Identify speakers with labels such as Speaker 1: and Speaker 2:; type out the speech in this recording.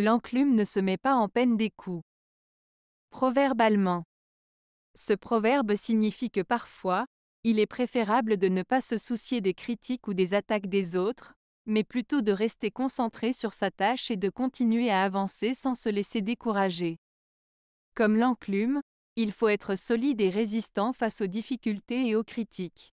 Speaker 1: L'enclume ne se met pas en peine des coups. Proverbe allemand. Ce proverbe signifie que parfois, il est préférable de ne pas se soucier des critiques ou des attaques des autres, mais plutôt de rester concentré sur sa tâche et de continuer à avancer sans se laisser décourager. Comme l'enclume, il faut être solide et résistant face aux difficultés et aux critiques.